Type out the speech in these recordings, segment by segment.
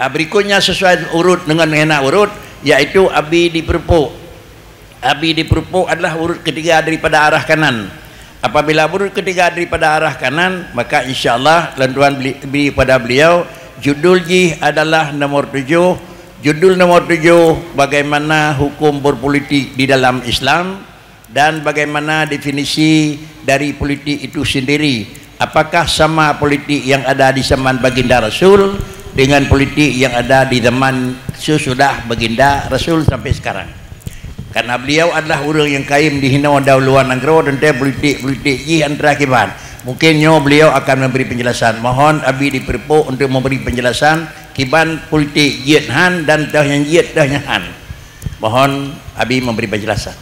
ha, berikutnya sesuai urut dengan mengena urut yaitu abi Di diperpuk abi Di diperpuk adalah urut ketiga daripada arah kanan apabila urut ketiga daripada arah kanan maka insyaallah lantuan beli, beli pada beliau judul ji adalah nomor tujuh judul nomor tujuh bagaimana hukum berpolitik di dalam Islam dan bagaimana definisi dari politik itu sendiri apakah sama politik yang ada di zaman baginda Rasul dengan politik yang ada di zaman sesudah baginda Rasul sampai sekarang. Karena beliau adalah orang yang kaim dihina oleh luar negara dan dia politik-politik ini antara akibat. Mungkinnya beliau akan memberi penjelasan. Mohon Abi diperpo untuk memberi penjelasan kiban politik Jiet Han dan dah yang Jiet dah yang Han. Mohon Abi memberi penjelasan.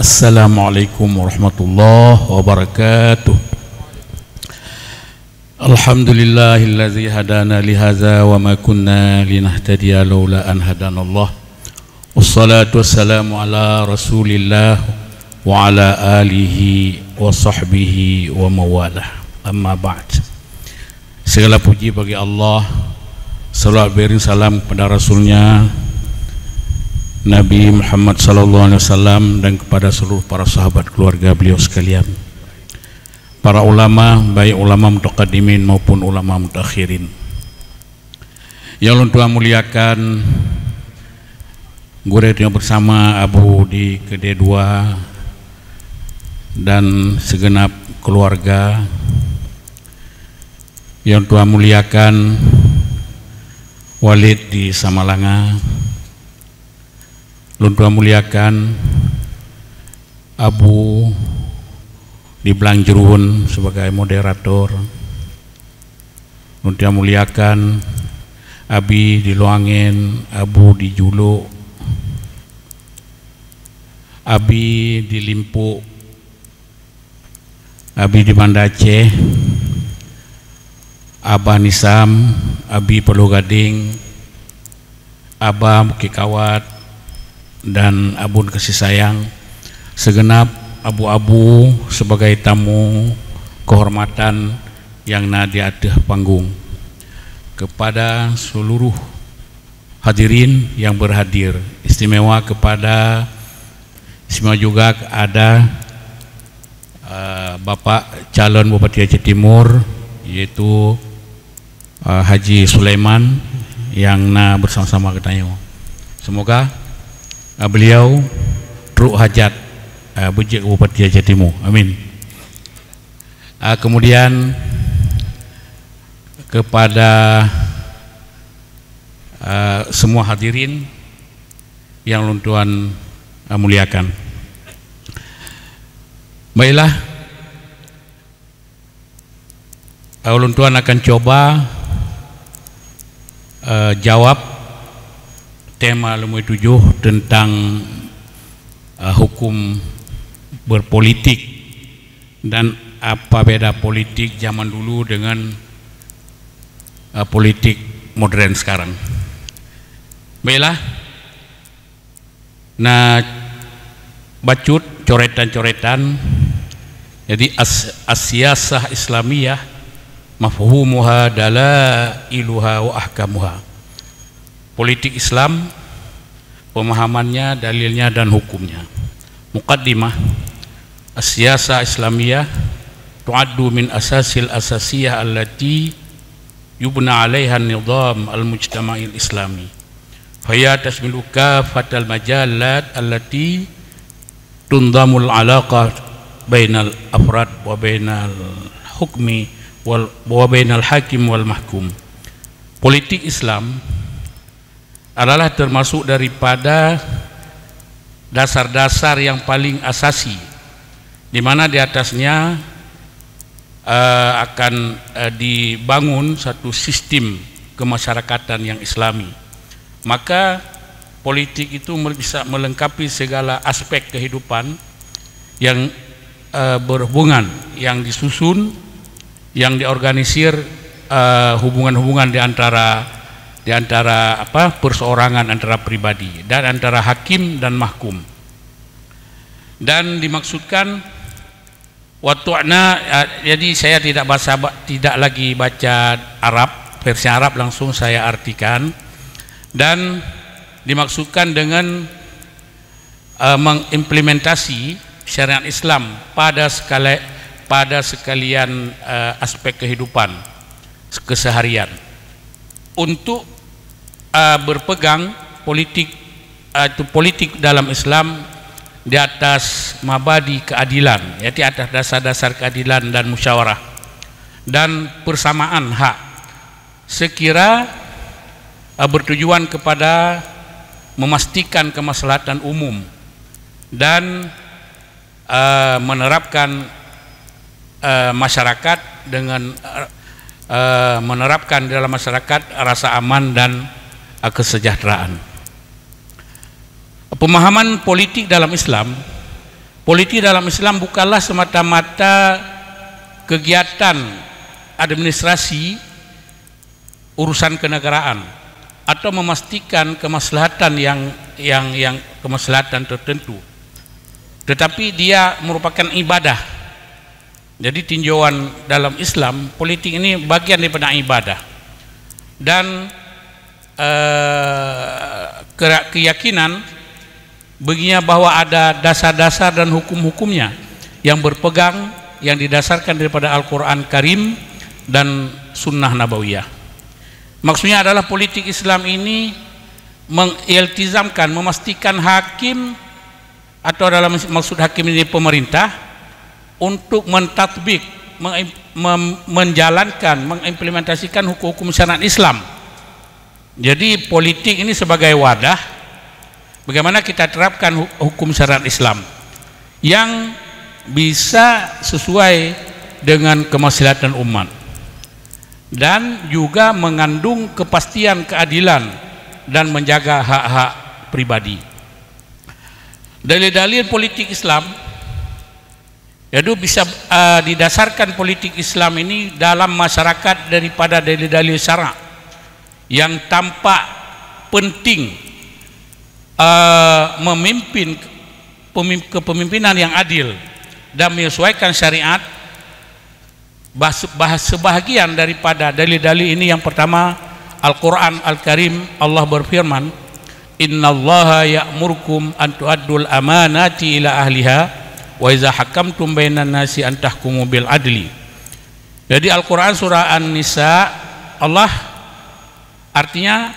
Assalamualaikum warahmatullahi wabarakatuh. الحمد لله الذي هدانا لهذا وما كنا لنهتدي لولا أن هدانا الله والصلاة والسلام على رسول الله وعلى آله وصحبه ومواله أما بعد segala puji bagi Allah salawat beri salam kepada Rasulnya Nabi Muhammad Sallallahu Alaihi Wasallam dan kepada seluruh para sahabat keluarga beliau sekalian para ulama baik ulama mutaqaddimin maupun ulama mutakhirin ya Allah Tuhan muliakan Gure bersama Abu di kede dua dan segenap keluarga yang Tuhan muliakan Walid di Samalanga ya Lun muliakan Abu di Blangjeruun sebagai moderator. Nuntia muliakan Abi di Luangin Abu di Julo, Abi di Limpu, Abi di Mandace, Abah Nisam, Abi Pulau Gading, Abah Kawat dan Abun Kasih Sayang, segenap abu-abu sebagai tamu kehormatan yang nadi nadiatih panggung kepada seluruh hadirin yang berhadir istimewa kepada istimewa juga ada uh, Bapak calon Bupati Aceh Timur yaitu uh, Haji Sulaiman yang na bersama-sama kita semoga uh, beliau truk hajat uh, puji Bupati Jatimu amin uh, kemudian kepada uh, semua hadirin yang luntuan uh, muliakan baiklah uh, luntuan akan coba uh, jawab tema Lumui tujuh tentang uh, hukum berpolitik dan apa beda politik zaman dulu dengan uh, politik modern sekarang. Baiklah. Nah, bacut coretan-coretan jadi as asyasah islamiyah mafhumuha iluha wa ahkamuha. Politik Islam pemahamannya, dalilnya dan hukumnya. Mukaddimah Asyasa Islamiyah tu'addu min asasil asasiyah allati yubna 'alaiha nizam al-mujtama'i al-islami fahiya tasmilu kafatal majalat allati tundamul 'alaqah bainal afrad bainal hukmi wal bainal hakim wal mahkum politik Islam adalah termasuk daripada dasar-dasar yang paling asasi di mana di atasnya uh, akan uh, dibangun satu sistem kemasyarakatan yang islami. Maka politik itu bisa melengkapi segala aspek kehidupan yang uh, berhubungan, yang disusun, yang diorganisir hubungan-hubungan uh, di antara di antara apa perseorangan antara pribadi dan antara hakim dan mahkum. Dan dimaksudkan Waktunya jadi saya tidak bahasa tidak lagi baca Arab versi Arab langsung saya artikan dan dimaksudkan dengan uh, mengimplementasi syariat Islam pada sekali pada sekalian uh, aspek kehidupan keseharian untuk uh, berpegang politik uh, itu politik dalam Islam di atas mabadi keadilan, yaitu atas dasar-dasar keadilan dan musyawarah dan persamaan hak. Sekira uh, bertujuan kepada memastikan kemaslahatan umum dan uh, menerapkan uh, masyarakat dengan uh, menerapkan dalam masyarakat rasa aman dan uh, kesejahteraan pemahaman politik dalam Islam politik dalam Islam bukanlah semata-mata kegiatan administrasi urusan kenegaraan atau memastikan kemaslahatan yang yang yang kemaslahatan tertentu tetapi dia merupakan ibadah jadi tinjauan dalam Islam politik ini bagian daripada ibadah dan eh, keyakinan beginya bahwa ada dasar-dasar dan hukum-hukumnya yang berpegang yang didasarkan daripada Al-Quran Karim dan Sunnah Nabawiyah maksudnya adalah politik Islam ini mengiltizamkan, memastikan hakim atau dalam maksud hakim ini pemerintah untuk mentatbik, menjalankan, mengimplementasikan hukum-hukum syariat Islam. Jadi politik ini sebagai wadah Bagaimana kita terapkan hukum syariat Islam yang bisa sesuai dengan kemaslahatan umat dan juga mengandung kepastian keadilan dan menjaga hak-hak pribadi. Dalil-dalil politik Islam yaitu bisa uh, didasarkan politik Islam ini dalam masyarakat daripada dalil-dalil syarak yang tampak penting uh, memimpin kepemimpinan yang adil dan menyesuaikan syariat bahas, sebahagian daripada dalil-dalil ini yang pertama Al-Quran Al-Karim Allah berfirman Inna allaha ya'murkum an tu'addul amanati ila ahliha wa iza hakamtum bainan nasi an tahkumu bil adli jadi Al-Quran surah An-Nisa Allah artinya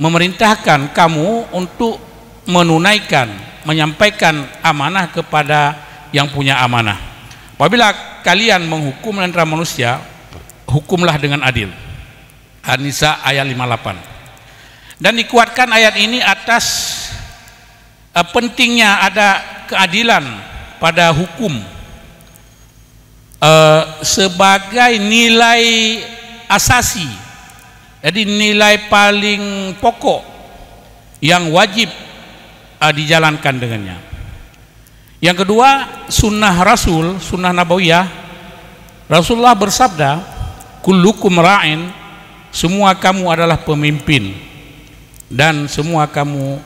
memerintahkan kamu untuk menunaikan, menyampaikan amanah kepada yang punya amanah. Apabila kalian menghukum antara manusia, hukumlah dengan adil. an ayat 58. Dan dikuatkan ayat ini atas eh, pentingnya ada keadilan pada hukum eh, sebagai nilai asasi. Jadi nilai paling pokok yang wajib uh, dijalankan dengannya yang kedua sunnah rasul sunnah nabawiyah Rasulullah bersabda kullukum ra'in semua kamu adalah pemimpin dan semua kamu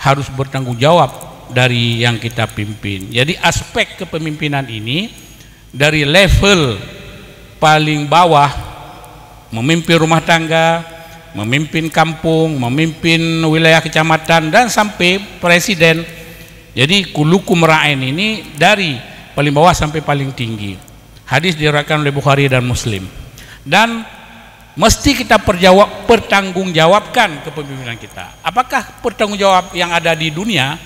harus bertanggung jawab dari yang kita pimpin jadi aspek kepemimpinan ini dari level paling bawah memimpin rumah tangga memimpin kampung, memimpin wilayah kecamatan dan sampai presiden. Jadi kulukum ra'in ini dari paling bawah sampai paling tinggi. Hadis diriwayatkan oleh Bukhari dan Muslim. Dan mesti kita perjawab pertanggungjawabkan kepemimpinan kita. Apakah pertanggungjawab yang ada di dunia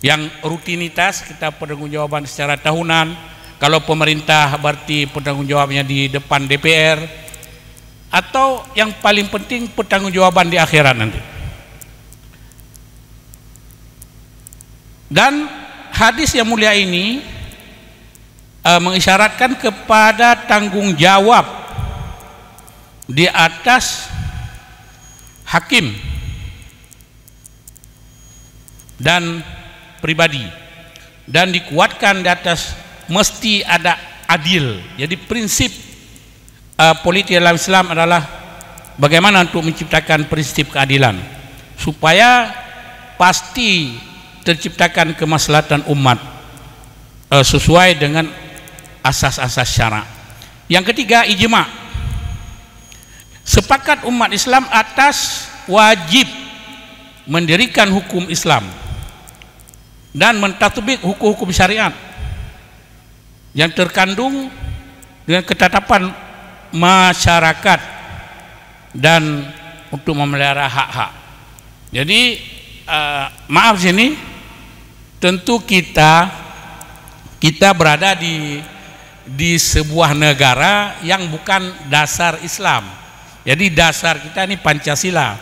yang rutinitas kita pertanggungjawaban secara tahunan? Kalau pemerintah berarti pertanggungjawabnya di depan DPR, atau yang paling penting pertanggungjawaban di akhirat nanti. Dan hadis yang mulia ini e, mengisyaratkan kepada tanggung jawab di atas hakim dan pribadi dan dikuatkan di atas mesti ada adil. Jadi prinsip uh, politik dalam Islam adalah bagaimana untuk menciptakan prinsip keadilan supaya pasti terciptakan kemaslahatan umat uh, sesuai dengan asas-asas syarak. Yang ketiga ijma. Sepakat umat Islam atas wajib mendirikan hukum Islam dan mentatubik hukum-hukum syariat yang terkandung dengan ketetapan masyarakat dan untuk memelihara hak-hak. Jadi uh, maaf sini tentu kita kita berada di di sebuah negara yang bukan dasar Islam. Jadi dasar kita ini Pancasila.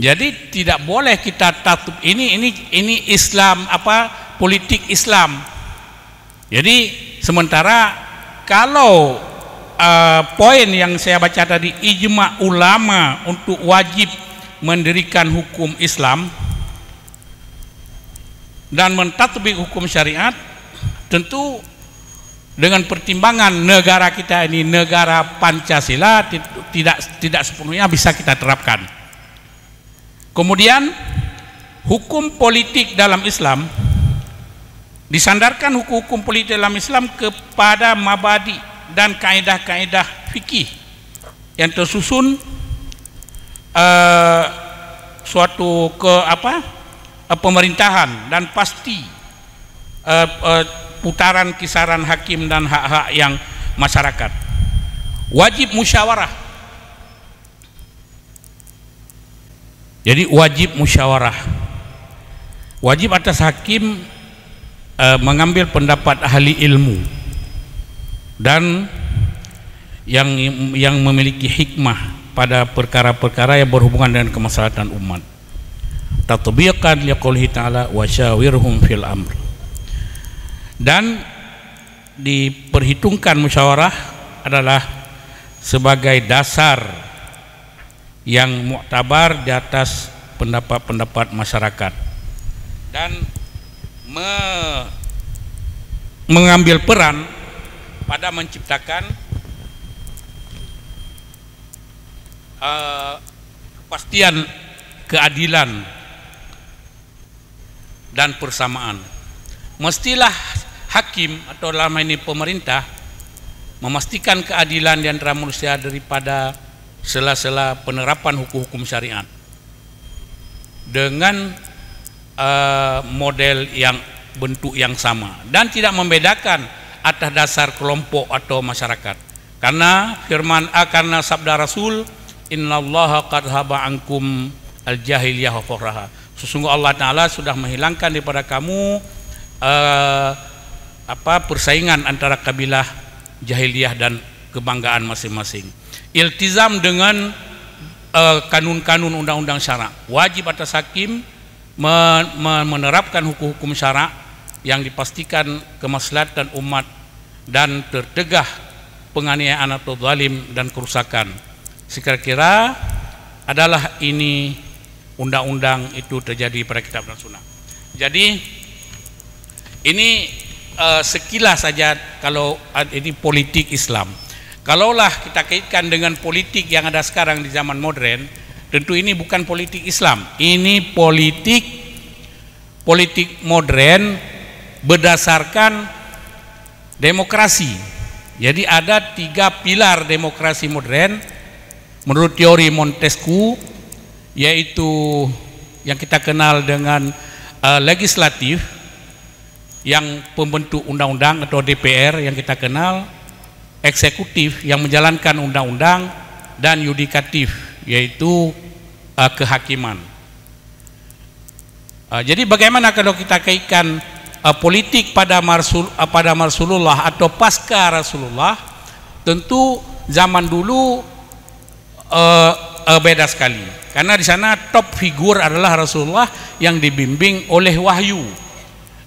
Jadi tidak boleh kita tatup ini ini ini Islam apa politik Islam. Jadi sementara kalau Eh, poin yang saya baca tadi ijma ulama untuk wajib mendirikan hukum Islam dan mentatbik hukum syariat tentu dengan pertimbangan negara kita ini negara Pancasila tidak tidak sepenuhnya bisa kita terapkan. Kemudian hukum politik dalam Islam disandarkan hukum-hukum politik dalam Islam kepada mabadi dan kaedah-kaedah fikih yang tersusun uh, suatu ke apa uh, pemerintahan dan pasti uh, uh, putaran kisaran hakim dan hak-hak yang masyarakat wajib musyawarah jadi wajib musyawarah wajib atas hakim uh, mengambil pendapat ahli ilmu dan yang yang memiliki hikmah pada perkara-perkara yang berhubungan dengan kemaslahatan umat. Tatbiqan liqoulihi ta'ala wasyawirhum fil amr. Dan diperhitungkan musyawarah adalah sebagai dasar yang muktabar di atas pendapat-pendapat masyarakat dan me mengambil peran pada menciptakan uh, kepastian keadilan dan persamaan. Mestilah hakim atau lama ini pemerintah memastikan keadilan di antara manusia daripada sela-sela penerapan hukum-hukum syariat dengan uh, model yang bentuk yang sama dan tidak membedakan atas dasar kelompok atau masyarakat. Karena firman A karena sabda Rasul, "Innallaha qad haba ankum al-jahiliyah wa Sesungguh Allah Taala sudah menghilangkan daripada kamu uh, apa persaingan antara kabilah jahiliyah dan kebanggaan masing-masing. Iltizam dengan eh, kanun-kanun undang-undang syarak Wajib atas hakim menerapkan hukum-hukum syarak yang dipastikan kemaslahatan umat dan tertegah penganiayaan atau zalim dan kerusakan. Sekira-kira adalah ini undang-undang itu terjadi pada kitab dan sunnah. Jadi ini uh, sekilas saja kalau uh, ini politik Islam. Kalaulah kita kaitkan dengan politik yang ada sekarang di zaman modern, tentu ini bukan politik Islam. Ini politik politik modern berdasarkan demokrasi. Jadi ada tiga pilar demokrasi modern menurut teori Montesquieu yaitu yang kita kenal dengan uh, legislatif yang pembentuk undang-undang atau DPR yang kita kenal, eksekutif yang menjalankan undang-undang dan yudikatif yaitu uh, kehakiman. Uh, jadi bagaimana kalau kita kaitkan uh, politik pada Marsul, uh, pada Rasulullah atau pasca Rasulullah tentu zaman dulu uh, uh, beda sekali karena di sana top figur adalah Rasulullah yang dibimbing oleh wahyu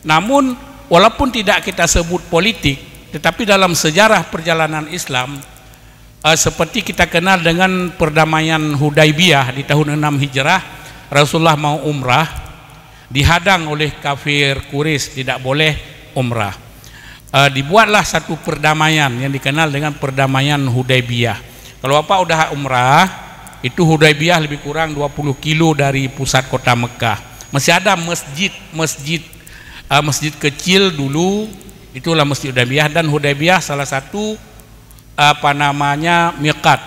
namun walaupun tidak kita sebut politik tetapi dalam sejarah perjalanan Islam uh, seperti kita kenal dengan perdamaian Hudaybiyah di tahun 6 Hijrah Rasulullah mau umrah dihadang oleh kafir kuris tidak boleh umrah. E, dibuatlah satu perdamaian yang dikenal dengan perdamaian Hudaybiyah. Kalau Bapak udah umrah, itu Hudaybiyah lebih kurang 20 kilo dari pusat kota Mekah. Masih ada masjid-masjid e, eh, masjid kecil dulu itulah Masjid Hudaybiyah dan Hudaybiyah salah satu apa namanya miqat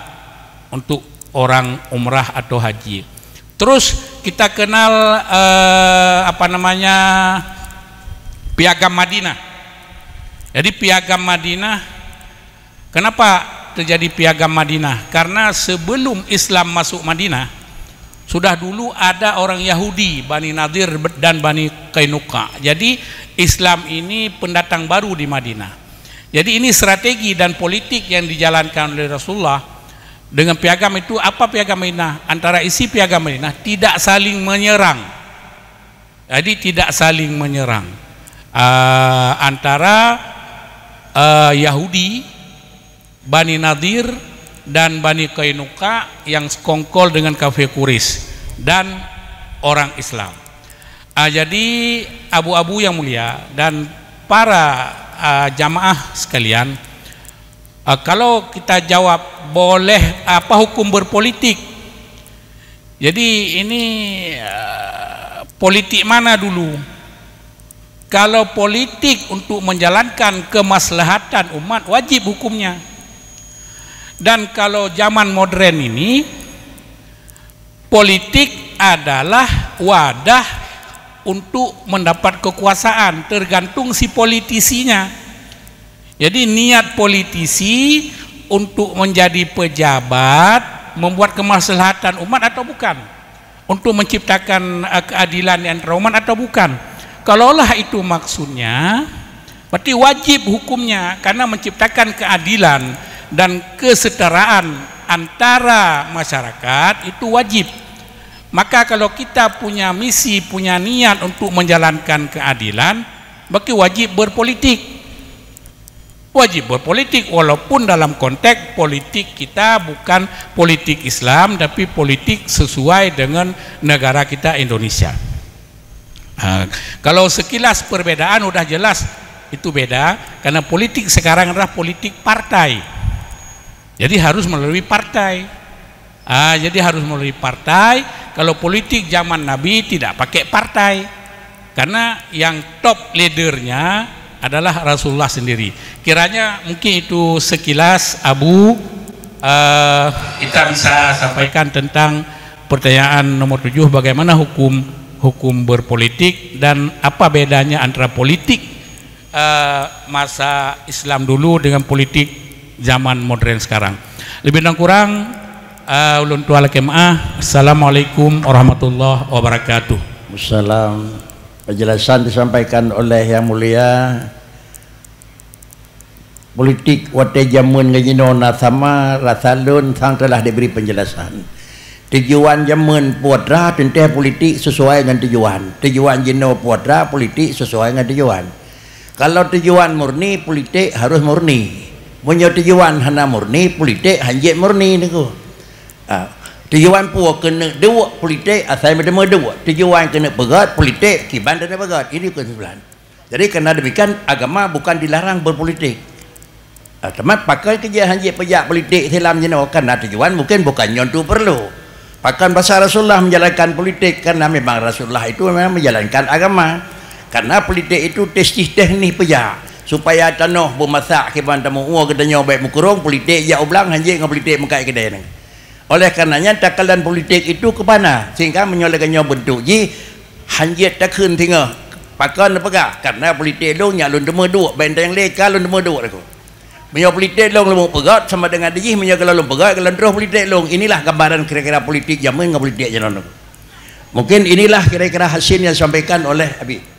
untuk orang umrah atau haji. Terus kita kenal eh, apa namanya piagam Madinah. Jadi piagam Madinah kenapa terjadi piagam Madinah? Karena sebelum Islam masuk Madinah sudah dulu ada orang Yahudi Bani Nadir dan Bani Kainuka. Jadi Islam ini pendatang baru di Madinah. Jadi ini strategi dan politik yang dijalankan oleh Rasulullah dengan piagam itu apa piagam nah, Antara isi piagam Madinah tidak saling menyerang. Jadi tidak saling menyerang uh, antara uh, Yahudi, Bani Nadir dan Bani Kainuka yang sekongkol dengan kafir Kuris dan orang Islam. Uh, jadi abu-abu yang mulia dan para uh, jamaah sekalian uh, kalau kita jawab boleh apa hukum berpolitik jadi ini uh, politik mana dulu kalau politik untuk menjalankan kemaslahatan umat wajib hukumnya dan kalau zaman modern ini politik adalah wadah untuk mendapat kekuasaan tergantung si politisinya jadi niat politisi untuk menjadi pejabat membuat kemaslahatan umat atau bukan? Untuk menciptakan uh, keadilan yang umat atau bukan? Kalaulah itu maksudnya, berarti wajib hukumnya karena menciptakan keadilan dan kesetaraan antara masyarakat itu wajib. Maka kalau kita punya misi, punya niat untuk menjalankan keadilan, berarti wajib berpolitik wajib berpolitik walaupun dalam konteks politik kita bukan politik Islam tapi politik sesuai dengan negara kita Indonesia kalau sekilas perbedaan udah jelas itu beda karena politik sekarang adalah politik partai jadi harus melalui partai jadi harus melalui partai kalau politik zaman Nabi tidak pakai partai karena yang top leadernya adalah Rasulullah sendiri. Kiranya mungkin itu sekilas Abu uh, kita bisa sampaikan tentang pertanyaan nomor tujuh bagaimana hukum hukum berpolitik dan apa bedanya antara politik uh, masa Islam dulu dengan politik zaman modern sekarang. Lebih dan kurang uh, ulun tua Assalamualaikum warahmatullahi wabarakatuh. Assalamualaikum penjelasan disampaikan oleh yang mulia politik wate jamun ngajino na sama rasalun sang telah diberi penjelasan tujuan jamun puadra tentang politik sesuai dengan tujuan tujuan jino puadra politik sesuai dengan tujuan kalau tujuan murni politik harus murni punya tujuan hana murni politik hanya murni niku ah. Tujuan puak kena dua politik asal macam dua. Tujuan kena berat politik, kibanda dan berat. Ini kesimpulan. Jadi kena demikian agama bukan dilarang berpolitik. Ah, pakai kerja hanya pejak politik dalam jenis kerana tujuan mungkin bukan nyontu perlu Pakai bahasa Rasulullah menjalankan politik kerana memang Rasulullah itu memang menjalankan agama Karena politik itu testis teknik pejak supaya tanah bermasak kibanda uang kita baik mukurung politik Ya, ulang hanya dengan politik mengkait kedai ini oleh karenanya takalan politik itu ke mana? Sehingga menyolakannya bentuk ji hanjet tak kun tinga. Pakon apa ka? Karena politik long nya lun demo duk benda yang leka lun demo duk aku. Menyo politik long lumuk pegat sama dengan diji menyo kalau lumuk pegat kalau terus politik long. Inilah gambaran kira-kira politik zaman ngapolitik jalan Mungkin inilah kira-kira hasil yang disampaikan oleh Abi.